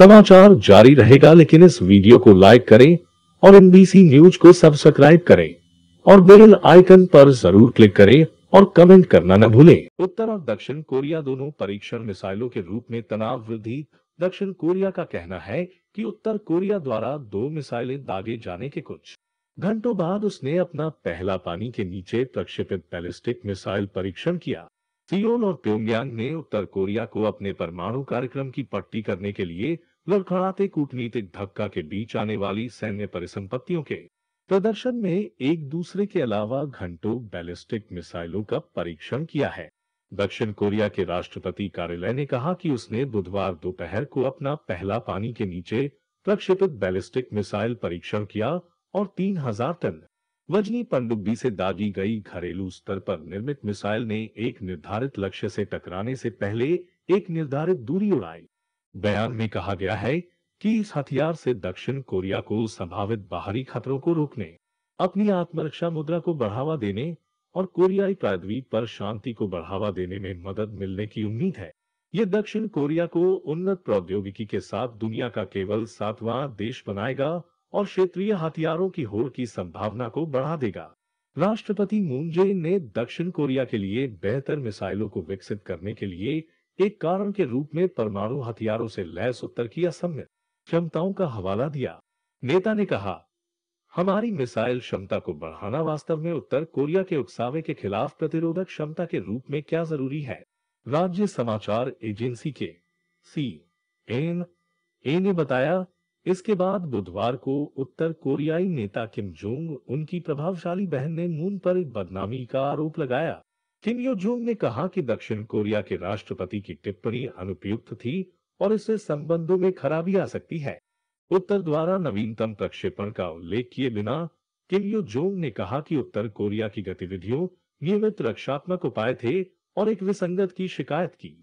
समाचार जारी रहेगा लेकिन इस वीडियो को लाइक करें और एनबीसी न्यूज को सब्सक्राइब करें और बेल आइकन पर जरूर क्लिक करें और कमेंट करना न भूलें उत्तर और दक्षिण कोरिया दोनों परीक्षण मिसाइलों के रूप में तनाव वृद्धि दक्षिण कोरिया का कहना है कि उत्तर कोरिया द्वारा दो मिसाइलें दागे जाने के कुछ घंटों बाद उसने अपना पहला पानी के नीचे प्रक्षेपित बैलिस्टिक मिसाइल परीक्षण किया सियोल और प्योंगयांग ने उत्तर कोरिया को अपने परमाणु कार्यक्रम की पट्टी करने के लिए लड़खड़ाते कूटनीतिक धक्का के बीच आने वाली सैन्य परिसंपत्तियों के प्रदर्शन में एक दूसरे के अलावा घंटों बैलिस्टिक मिसाइलों का परीक्षण किया है दक्षिण कोरिया के राष्ट्रपति कार्यालय ने कहा कि उसने बुधवार दोपहर को अपना पहला पानी के नीचे प्रक्षेपित बैलिस्टिक मिसाइल परीक्षण किया और 3000 टन वजनी पनडुब्बी से दागी गई घरेलू स्तर पर निर्मित मिसाइल ने एक निर्धारित लक्ष्य से टकराने से पहले एक निर्धारित दूरी उड़ाई बयान में कहा गया है कि इस हथियार से दक्षिण कोरिया को संभावित बाहरी खतरों को रोकने अपनी आत्मरक्षा मुद्रा को बढ़ावा देने और कोरियाई प्रायद्वीप पर शांति को बढ़ावा देने में मदद मिलने की उम्मीद है ये दक्षिण कोरिया को उन्नत प्रौद्योगिकी के साथ दुनिया का केवल सातवां देश बनाएगा और क्षेत्रीय हथियारों की होड़ की संभावना को बढ़ा देगा राष्ट्रपति मून जे ने दक्षिण कोरिया के लिए बेहतर मिसाइलों को विकसित करने के लिए एक कारण के रूप में परमाणु हथियारों से लैस उत्तर की असम्य क्षमताओं का हवाला दिया नेता ने कहा हमारी मिसाइल क्षमता को बढ़ाना वास्तव में उत्तर कोरिया के उकसावे के खिलाफ प्रतिरोधक क्षमता के रूप में क्या जरूरी है राज्य समाचार एजेंसी के सी एन ए ने बताया इसके बाद बुधवार को उत्तर कोरियाई नेता किम जोंग उनकी प्रभावशाली बहन ने मून पर बदनामी का आरोप लगाया किम यो जोंग ने कहा कि दक्षिण कोरिया के राष्ट्रपति की टिप्पणी अनुपयुक्त थी और इससे संबंधों में खराबी आ सकती है उत्तर द्वारा नवीनतम प्रक्षेपण का उल्लेख किए बिना किम यो जोंग ने कहा कि उत्तर कोरिया की गतिविधियों नियमित रक्षात्मक उपाय थे और एक विसंगत की शिकायत की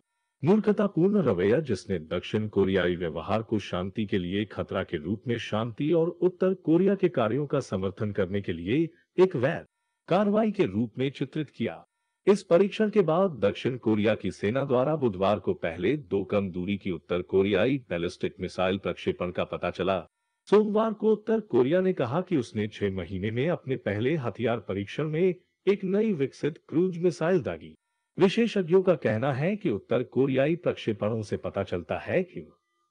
मूर्खतापूर्ण रवैया जिसने दक्षिण कोरियाई व्यवहार को शांति के लिए खतरा के रूप में शांति और उत्तर कोरिया के कार्यों का समर्थन करने के लिए एक वैध कार्रवाई के रूप में चित्रित किया इस परीक्षण के बाद दक्षिण कोरिया की सेना द्वारा बुधवार को पहले दो कम दूरी की उत्तर कोरियाई बैलिस्टिक मिसाइल प्रक्षेपण का पता चला सोमवार को उत्तर कोरिया ने कहा कि उसने छह महीने में अपने पहले हथियार परीक्षण में एक नई विकसित क्रूज मिसाइल दागी विशेषज्ञों का कहना है कि उत्तर कोरियाई प्रक्षेपणों से पता चलता है कि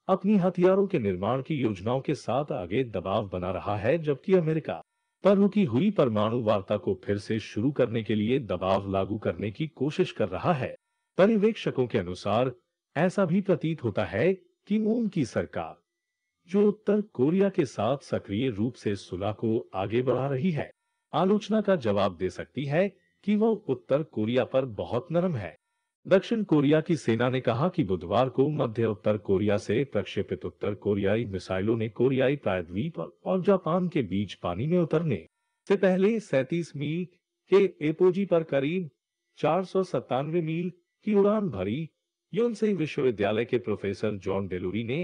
अपनी हथियारों के निर्माण की योजनाओं के साथ आगे दबाव बना रहा है जबकि अमेरिका पर रुकी हुई परमाणु वार्ता को फिर से शुरू करने के लिए दबाव लागू करने की कोशिश कर रहा है पर्यवेक्षकों के अनुसार ऐसा भी प्रतीत होता है कि मून की सरकार जो उत्तर कोरिया के साथ सक्रिय रूप से सुलह को आगे बढ़ा रही है आलोचना का जवाब दे सकती है कि वो उत्तर कोरिया पर बहुत नरम है दक्षिण कोरिया की सेना ने कहा कि बुधवार को मध्य उत्तर कोरिया से प्रक्षेपित उत्तर कोरियाई मिसाइलों ने कोरियाई प्रायद्वीप और जापान के बीच पानी में उतरने से पहले सैतीस मील के एपोजी पर करीब चार मील की उड़ान भरी योनसे विश्वविद्यालय के प्रोफेसर जॉन डेलोरी ने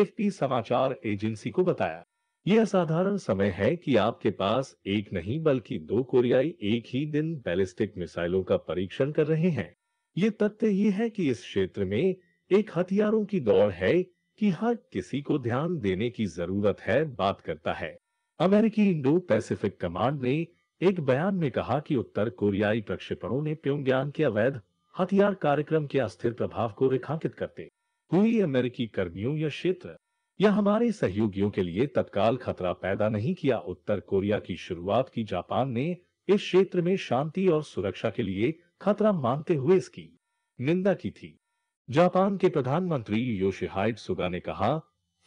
एफ समाचार एजेंसी को बताया यह असाधारण समय है कि आपके पास एक नहीं बल्कि दो कोरियाई एक ही दिन बैलिस्टिक मिसाइलों का परीक्षण कर रहे हैं ये तथ्य ये है कि इस क्षेत्र में एक हथियारों की दौड़ है कि हर किसी को ध्यान देने की जरूरत है बात करता है अमेरिकी इंडो पैसिफिक कमांड ने एक बयान में कहा कि उत्तर कोरियाई प्रक्षेपणों ने प्योंगयांग के अवैध हथियार कार्यक्रम के अस्थिर प्रभाव को रेखांकित करते हुई अमेरिकी कर्मियों या क्षेत्र या हमारे सहयोगियों के लिए तत्काल खतरा पैदा नहीं किया उत्तर कोरिया की शुरुआत की जापान ने इस क्षेत्र में शांति और सुरक्षा के लिए खतरा मानते हुए इसकी निंदा की थी जापान के प्रधानमंत्री योशिहाइड सुगा ने कहा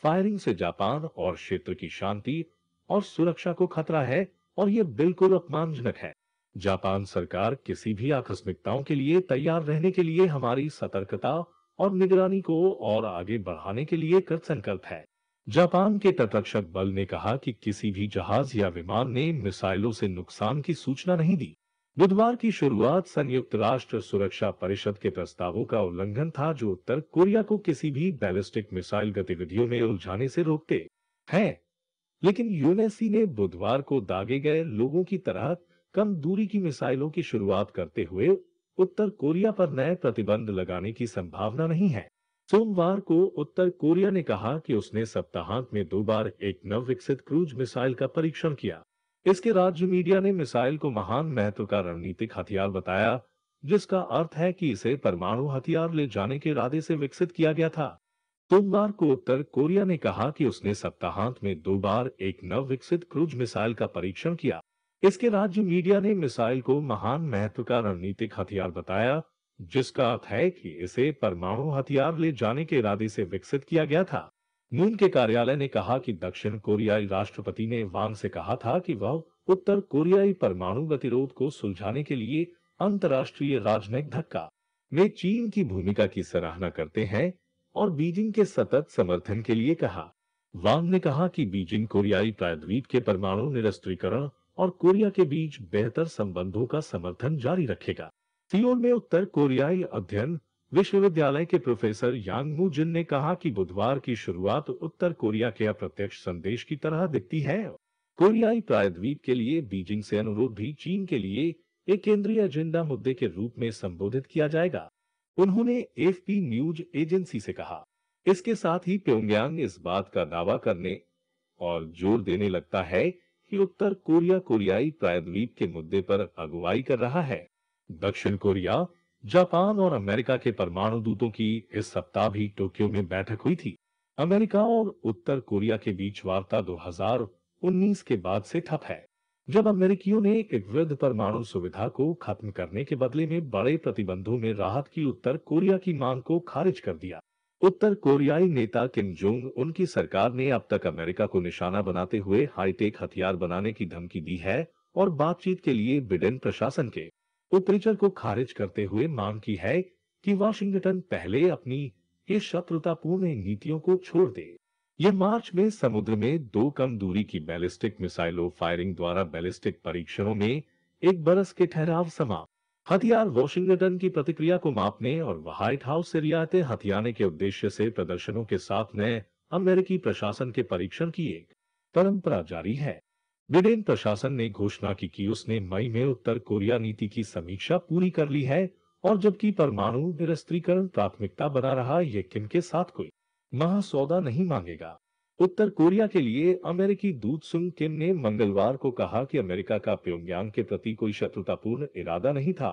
फायरिंग से जापान और क्षेत्र की शांति और सुरक्षा को खतरा है और यह बिल्कुल अपमानजनक है जापान सरकार किसी भी आकस्मिकताओं के लिए तैयार रहने के लिए हमारी सतर्कता और निगरानी को और आगे बढ़ाने के लिए कर संकल्प है जापान के तटरक्षक बल ने कहा कि किसी भी जहाज या विमान ने मिसाइलों से नुकसान की सूचना नहीं दी बुधवार की शुरुआत संयुक्त राष्ट्र सुरक्षा परिषद के प्रस्तावों का उल्लंघन था जो उत्तर कोरिया को किसी भी बैलिस्टिक मिसाइल गतिविधियों में उलझाने से रोकते हैं लेकिन यूएनएससी ने बुधवार को दागे गए लोगों की तरह कम दूरी की मिसाइलों की शुरुआत करते हुए उत्तर कोरिया पर नए प्रतिबंध लगाने की संभावना नहीं है सोमवार को उत्तर कोरिया ने कहा कि उसने सप्ताहांत में दो बार एक नव विकसित क्रूज मिसाइल का परीक्षण किया इसके राज्य मीडिया ने मिसाइल को महान महत्व का रणनीतिक हथियार बताया जिसका अर्थ है कि इसे परमाणु हथियार ले जाने के इरादे से विकसित किया गया था सोमवार को उत्तर कोरिया ने कहा कि उसने सप्ताहांत में दो बार एक नव विकसित क्रूज मिसाइल का परीक्षण किया इसके राज्य मीडिया ने मिसाइल को महान महत्व का रणनीतिक हथियार बताया जिसका अर्थ है कि इसे परमाणु हथियार ले जाने के इरादे से विकसित किया गया था मून के कार्यालय ने कहा कि दक्षिण कोरियाई राष्ट्रपति ने वांग से कहा था कि वह उत्तर कोरियाई परमाणु गतिरोध को सुलझाने के लिए अंतर्राष्ट्रीय राजनयिक धक्का वे चीन की भूमिका की सराहना करते हैं और बीजिंग के सतत समर्थन के लिए कहा वांग ने कहा कि बीजिंग कोरियाई प्रायद्वीप के परमाणु निरस्त्रीकरण और कोरिया के बीच बेहतर संबंधों का समर्थन जारी रखेगा सियोल में उत्तर कोरियाई अध्ययन विश्वविद्यालय के प्रोफेसर यांग मू जिन ने कहा कि बुधवार की शुरुआत उत्तर कोरिया के अप्रत्यक्ष संदेश की तरह दिखती है कोरियाई प्रायद्वीप के लिए बीजिंग से अनुरोध भी चीन के लिए एक केंद्रीय एजेंडा मुद्दे के रूप में संबोधित किया जाएगा उन्होंने एफ न्यूज एजेंसी से कहा इसके साथ ही प्योंगयांग इस बात का दावा करने और जोर देने लगता है कि उत्तर कोरिया कोरियाई प्रायद्वीप के मुद्दे पर अगुवाई कर रहा है दक्षिण कोरिया जापान और अमेरिका के परमाणु दूतों की इस सप्ताह भी टोक्यो में बैठक हुई थी अमेरिका और उत्तर कोरिया के बीच वार्ता 2019 के बाद से ठप है जब अमेरिकियों ने एक वृद्ध परमाणु सुविधा को खत्म करने के बदले में बड़े प्रतिबंधों में राहत की उत्तर कोरिया की मांग को खारिज कर दिया उत्तर कोरियाई नेता किम जोंग उनकी सरकार ने अब तक अमेरिका को निशाना बनाते हुए हाईटेक हथियार बनाने की धमकी दी है और बातचीत के लिए बिडेन प्रशासन के उत्तरीचर को खारिज करते हुए मांग की है कि वाशिंगटन पहले अपनी ये शत्रुतापूर्ण नीतियों को छोड़ दे ये मार्च में समुद्र में दो कम दूरी की बैलिस्टिक मिसाइलों फायरिंग द्वारा बैलिस्टिक परीक्षणों में एक बरस के ठहराव समाप्त हथियार वॉशिंगटन की प्रतिक्रिया को मापने और व्हाइट हाउस से रियायतें हथियाने के उद्देश्य से प्रदर्शनों के साथ नए अमेरिकी प्रशासन के परीक्षण की एक परंपरा जारी है ब्रिटेन प्रशासन ने घोषणा की कि उसने मई में उत्तर कोरिया नीति की समीक्षा पूरी कर ली है और जबकि परमाणु निरस्त्रीकरण प्राथमिकता बना रहा यह किन के साथ कोई महासौदा नहीं मांगेगा उत्तर कोरिया के लिए अमेरिकी दूत सुंग किम ने मंगलवार को कहा कि अमेरिका का प्योंगयांग के प्रति कोई शत्रुतापूर्ण इरादा नहीं था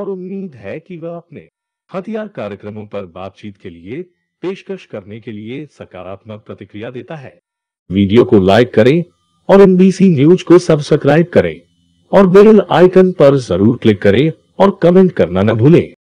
और उम्मीद है कि वह अपने हथियार कार्यक्रमों पर बातचीत के लिए पेशकश करने के लिए सकारात्मक प्रतिक्रिया देता है वीडियो को लाइक करें और एनबीसी न्यूज को सब्सक्राइब करें और बेल आइकन पर जरूर क्लिक करें और कमेंट करना न भूलें